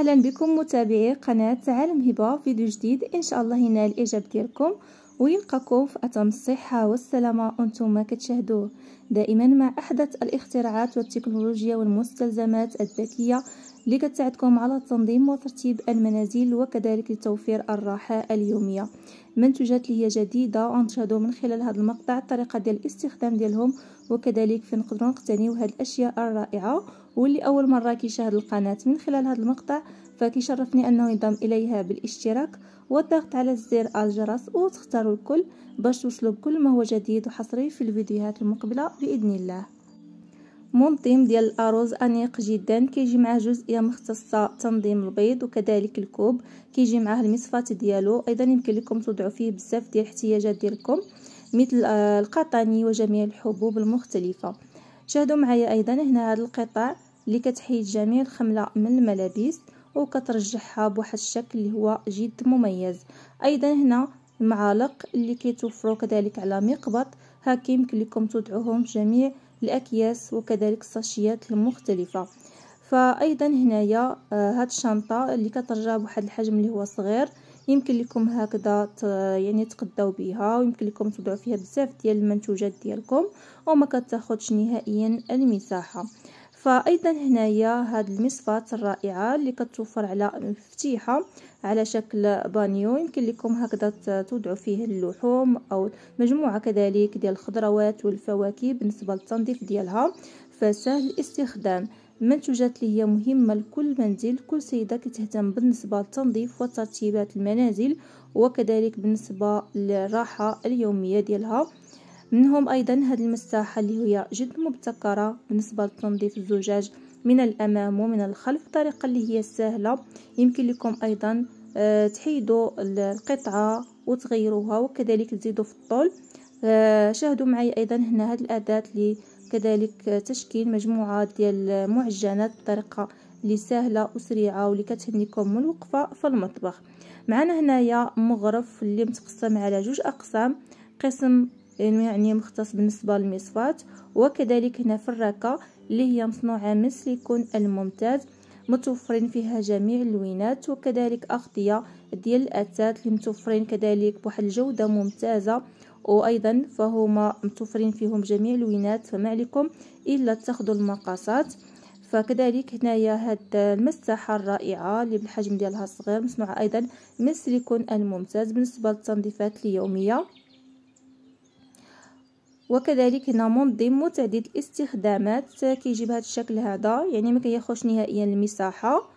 أهلا بكم متابعي قناة عالم هبة فيديو جديد إن شاء الله ينال الاعجاب ديالكم ويلقاكم في أتم الصحة والسلامة أنتم ما كتشاهدوه دائما مع أحدث الاختراعات والتكنولوجيا والمستلزمات الذكية اللي كتساعدكم على تنظيم وترتيب المنازل وكذلك لتوفير الراحة اليومية منتوجات اللي هي جديدة غنشاهدو من خلال هذا المقطع الطريقة ديال الاستخدام ديالهم وكذلك فين نقدروا نقتنيو هاد الأشياء الرائعة واللي أول مرة كيشاهد القناة من خلال هذا المقطع فكيشرفني أنه ينضم إليها بالاشتراك والضغط على زر الجرس وتختاروا الكل باش توصلوا بكل ما هو جديد وحصري في الفيديوهات المقبله باذن الله منظم ديال الاروز انيق جدا كيجي معاه جزئيه مختصه تنظيم البيض وكذلك الكوب كيجي معاه المصفات ديالو ايضا يمكن لكم توضعوا فيه بزاف ديال الاحتياجات ديالكم مثل آه، القطاني وجميع الحبوب المختلفه شاهدوا معايا ايضا هنا هذا القطع اللي كتحيد جميع الخمله من الملابس وكترجعها بواحد الشكل اللي هو جد مميز ايضا هنا المعالق اللي كيتوفروا كذلك على مقبض ها كيمكن لكم تدعوهم جميع الاكياس وكذلك الساشيات المختلفه فايضا هنايا آه، هاد الشنطه اللي كترجع بواحد الحجم اللي هو صغير يمكن لكم هكذا يعني تقداو بها ويمكن لكم تضعوا فيها بزاف ديال المنتوجات ديالكم وما كتاخذش نهائيا المساحه فايضا هنايا هاد المصفات الرائعه اللي كتوفر على مفتيحه على شكل بانيو يمكن لكم هكذا توضعوا فيه اللحوم او مجموعه كذلك ديال الخضروات والفواكه بالنسبه للتنظيف ديالها فسهل الاستخدام منتوجات اللي هي مهمه لكل منزل كل سيده كتهتم بالنسبه للتنظيف وترتيبات المنازل وكذلك بالنسبه للراحه اليوميه ديالها منهم أيضا هذه المساحة اللي هي جد مبتكرة بالنسبة لتنظيف الزجاج من الأمام ومن الخلف بطريقة اللي هي سهلة يمكن لكم أيضا آه، تحيدوا القطعة وتغيروها وكذلك تزيدوا في الطول آه، شاهدوا معي أيضا هنا هذه الأداة اللي كذلك تشكيل مجموعة ديال معجنات بطريقة اللي سهلة وسريعة واللي كتهنيكم من الوقفة في المطبخ معنا هنايا مغرف اللي متقسم على جوج أقسام قسم لأنه يعني مختص بالنسبة للمصفات وكذلك هنا في الركة اللي هي مصنوعة من سيليكون الممتاز متوفرين فيها جميع اللوينات وكذلك أغطية ديال الأتات اللي متوفرين كذلك بواحد الجودة ممتازة وأيضا فهما متوفرين فيهم جميع اللوينات فما عليكم إلا تاخذوا المقاسات فكذلك هنايا هاد المساحة الرائعة اللي بالحجم ديالها صغير مصنوعة أيضا من السيليكون الممتاز بالنسبة للتنظيفات اليومية وكذلك هنا منظم متعدد الاستخدامات كيجي بهذا الشكل هذا يعني ما كياخذش نهائيا المساحه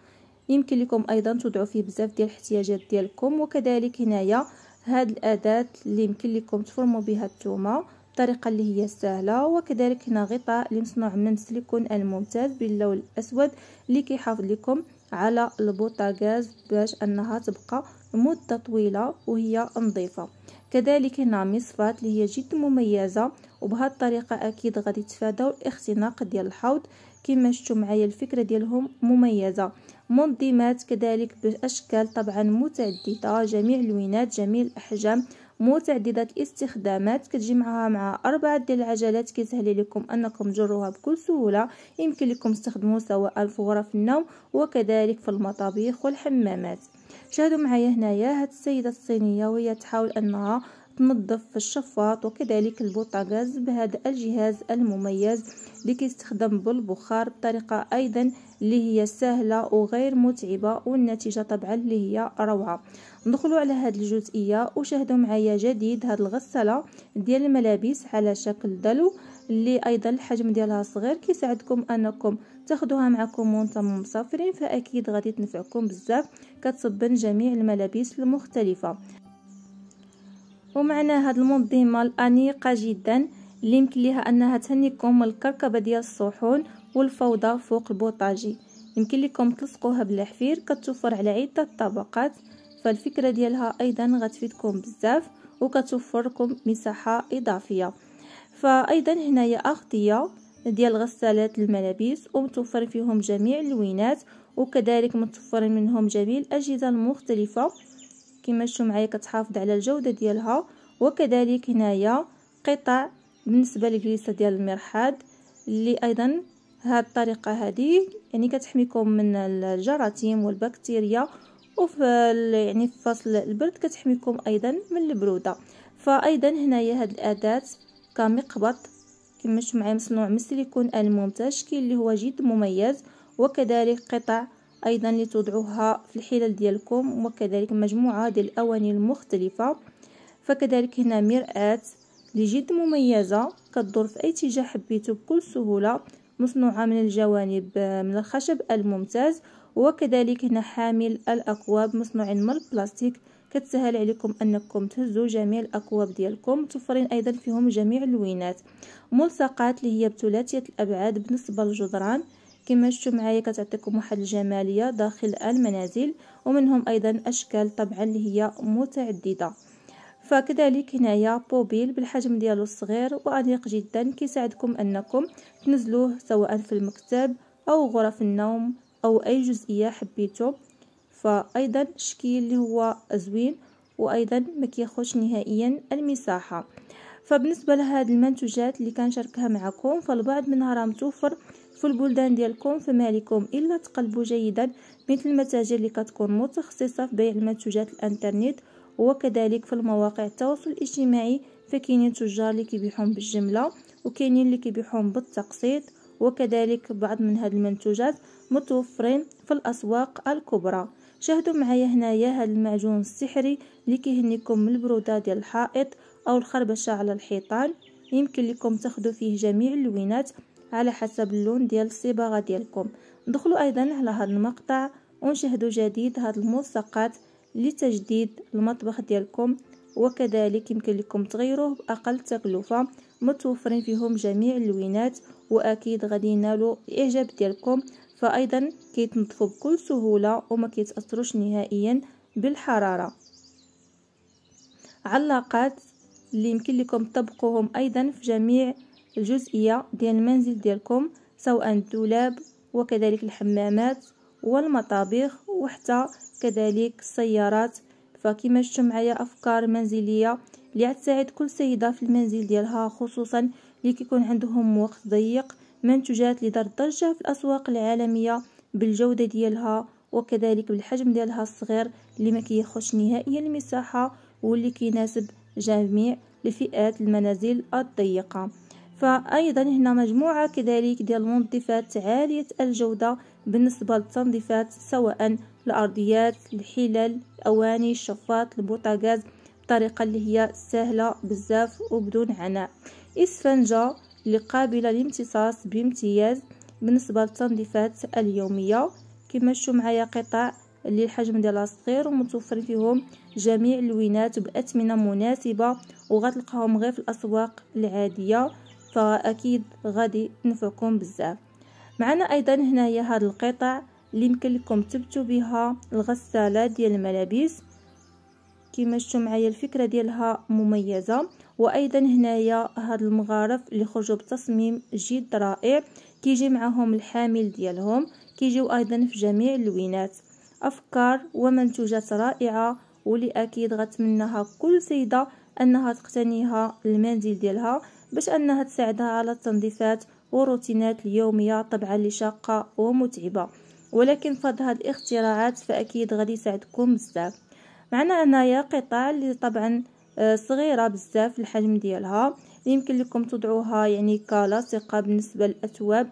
يمكن لكم ايضا تضعوا فيه بزاف ديال الاحتياجات ديالكم وكذلك هنايا هاد الاداه اللي يمكن لكم تفرموا بها الثومه بطريقه اللي هي سهله وكذلك هنا غطاء اللي مصنوع من السيليكون الممتاز باللون الاسود اللي كيحافظ لكم على البوطاغاز باش انها تبقى مده طويله وهي نظيفه كذلك هنا نعم، مصفات اللي هي جد مميزه وبهاد الطريقه اكيد غادي تفاداو الاختناق ديال الحوض كما شفتوا معايا الفكره ديالهم مميزه منظمات كذلك باشكال طبعا متعدده جميع اللوينات جميع الاحجام متعدده الاستخدامات كتجي معها مع اربعه ديال العجلات كيسهل لكم انكم تجروها بكل سهوله يمكن لكم تستخدموه سواء في غرف النوم وكذلك في المطابخ والحمامات شاهدوا معايا هنايا هاد السيده الصينيه وهي تحاول انها تنظف الشفاط وكذلك البوطاغاز بهذا الجهاز المميز اللي كيستخدم بالبخار بطريقه ايضا اللي هي سهله وغير متعبه والنتيجه طبعا اللي هي روعه ندخلوا على هذه الجزئيه وشاهدوا معايا جديد هاد الغساله ديال الملابس على شكل دلو اللي ايضا الحجم ديالها صغير كيساعدكم انكم تاخدوها معكم وانتم مسافرين فاكيد غادي تنفعكم بزاف كتصبن جميع الملابس المختلفه ومعنا هاد المنظمه الانيقه جدا اللي يمكن ليها انها تهنيكم من الكركبه ديال الصحون والفوضى فوق البوطاجي يمكن لكم تلصقوها بالحفير كتوفر على عده طبقات فالفكره ديالها ايضا غتفيدكم بزاف وكتوفر لكم مساحه اضافيه فايضا هنايا اغطيه ديال غسالات الملابس ومتوفر فيهم جميع اللوينات وكذلك متوفر منهم جميع الاجهزه المختلفه كما شفتوا معايا كتحافظ على الجوده ديالها وكذلك هنايا قطع بالنسبه للكليسه ديال المرحاض اللي ايضا هاد الطريقه هذه يعني كتحميكم من الجراثيم والبكتيريا وفي يعني في فصل البرد كتحميكم ايضا من البروده فايضا هنايا هاد الاداه كمقبض كما شفتوا معايا مصنوع من السيليكون الممتاز شكل اللي هو جد مميز وكذلك قطع ايضا لتوضعوها في الحلل ديالكم وكذلك مجموعه ديال الاواني المختلفه فكذلك هنا مرآة اللي جد مميزه كدور في اي اتجاه حبيتو بكل سهوله مصنوعه من الجوانب من الخشب الممتاز وكذلك هنا حامل الاكواب مصنوعين من البلاستيك كتسهل عليكم انكم تهزوا جميع الاكواب ديالكم متوفرين ايضا فيهم جميع اللوينات ملصقات اللي هي بثلاثيه الابعاد بالنسبه للجدران كما شفتوا معايا كتعطيكم واحد الجماليه داخل المنازل ومنهم ايضا اشكال طبعا اللي هي متعدده فكذلك هنايا بوبيل بالحجم ديالو الصغير وانيق جدا كيساعدكم انكم تنزلوه سواء في المكتب او غرف النوم او اي جزئيه حبيتو فأيضا الشكل اللي هو زوين وأيضا ما كياخدش نهائيا المساحة فبالنسبة لهاد المنتوجات اللي كنشاركها معكم فالبعض منها راه متوفر في البلدان ديالكم فما لكم الا تقلبوا جيدا مثل المتاجر اللي كتكون متخصصه في بيع المنتوجات الانترنت وكذلك في المواقع التواصل الاجتماعي فكاينين تجار اللي كيبيعهم بالجمله وكاينين اللي كيبيعهم بالتقسيط وكذلك بعض من هاد المنتوجات متوفرين في الاسواق الكبرى شاهدوا معايا هنايا هاد المعجون السحري اللي كيهنيكم من البروده ديال الحائط او الخربشه على الحيطان يمكن لكم تاخذوا فيه جميع اللوينات على حسب اللون ديال الصباغه ديالكم دخلوا ايضا على هذا المقطع ونشاهدوا جديد هاد الملصقات لتجديد المطبخ ديالكم وكذلك يمكن لكم تغيروه باقل تكلفه متوفرين فيهم جميع اللوينات واكيد غادي ينالوا الاعجاب ديالكم فأيضا كيتنظفوا بكل سهولة وما كيتأثروش نهائيا بالحرارة علاقات اللي يمكن لكم تطبقوهم أيضا في جميع الجزئية ديال المنزل ديالكم سواء الدولاب وكذلك الحمامات والمطابخ وحتى كذلك السيارات فكما شفتوا معايا افكار منزليه اللي تساعد كل سيده في المنزل ديالها خصوصا اللي كيكون عندهم وقت ضيق منتجات لدار ضجه في الأسواق العالمية بالجودة ديالها وكذلك بالحجم ديالها الصغير اللي ما كيخش نهائيا المساحة واللي كيناسب جميع الفئات المنازل الضيقة فأيضا هنا مجموعة كذلك ديال المنظفات عالية الجودة بالنسبة للتنظيفات سواء الأرضيات الحلل الأواني الشفاط البوتاغاز بطريقة اللي هي سهلة بزاف وبدون عناء إسفنجة اللي قابلة لامتصاص بامتياز بالنسبة للتنظيفات اليومية كما شفتوا معايا قطع اللي الحجم ديالها صغير ومتوفر فيهم جميع اللوينات بأثمنة مناسبة وغتلقاهم غير في الأسواق العادية فأكيد غادي نفعكم بزاف معنا أيضا هنايا هاد القطع اللي يمكن لكم تبتو بها الغسالة ديال الملابس كيما شفتوا معايا الفكره ديالها مميزه وايضا هنايا هاد المغارف اللي خرجوا بتصميم جد رائع كيجي معاهم الحامل ديالهم كيجيو ايضا في جميع اللوينات افكار ومنتوجات رائعه ولي اكيد غتمناها كل سيده انها تقتنيها المنزل ديالها باش انها تساعدها على التنظيفات وروتينات اليوميه طبعا اللي شاقه ومتعبه ولكن فضل هاد الاختراعات فاكيد غادي يساعدكم بزاف معنا هنايا قطع اللي طبعا آه، صغيرة بزاف الحجم ديالها يمكن لكم تضعوها يعني كلاصقة بالنسبة للأثواب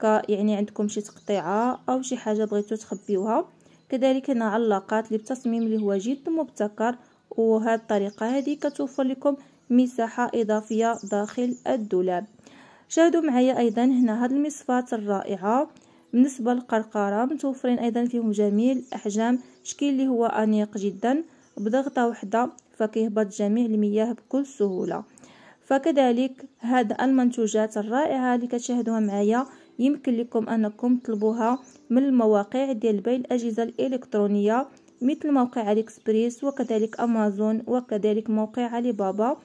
ك يعني عندكم شي تقطيعة أو شي حاجة بغيتو تخبيوها كذلك هنا علاقات اللي بتصميم اللي هو جد مبتكر وهذه الطريقة هذه كتوفر لكم مساحة إضافية داخل الدولاب شاهدوا معايا أيضا هنا هاد المصفات الرائعة بالنسبة للقرقرة متوفرين أيضا فيهم جميع الأحجام شكل اللي هو أنيق جدا بضغطة واحدة فكيهبط جميع المياه بكل سهولة فكذلك هذا المنتوجات الرائعة اللي كتشاهدوها معايا يمكن لكم أنكم تطلبوها من المواقع ديال بيع الأجهزة الإلكترونية مثل موقع علي اكسبريس وكذلك امازون وكذلك موقع علي بابا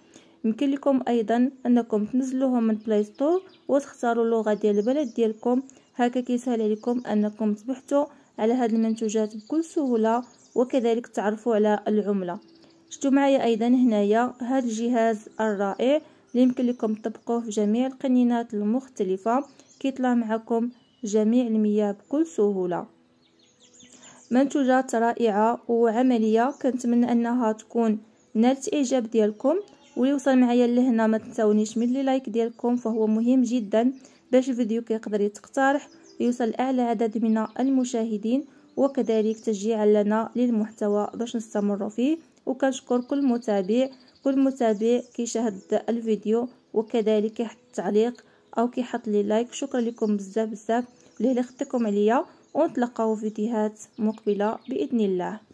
يمكن لكم ايضا انكم تنزلوهم من بلاي ستور وتختاروا اللغه ديال البلد ديالكم هكا كيسهل عليكم انكم تبحثوا على هاد المنتوجات بكل سهوله وكذلك تعرفوا على العمله شفتوا معايا ايضا هنايا هاد الجهاز الرائع اللي يمكن لكم تطبقوه في جميع القنينات المختلفه كيطلع معكم جميع المياه بكل سهوله منتوجات رائعه وعمليه كنتمنى انها تكون نالت اعجاب ديالكم واللي وصل معايا لهنا ما تنساونيش من لايك ديالكم فهو مهم جدا باش الفيديو كيقدر يتقترح يوصل لاعلى عدد من المشاهدين وكذلك تشجيعا لنا للمحتوى باش نستمر فيه وكنشكر كل متابع كل متابع كيشاهد الفيديو وكذلك كيحط تعليق او كيحط لي لايك شكرا لكم بزاف بزاف لهلا خدتكم عليا ونتلقاو فيديوهات مقبله باذن الله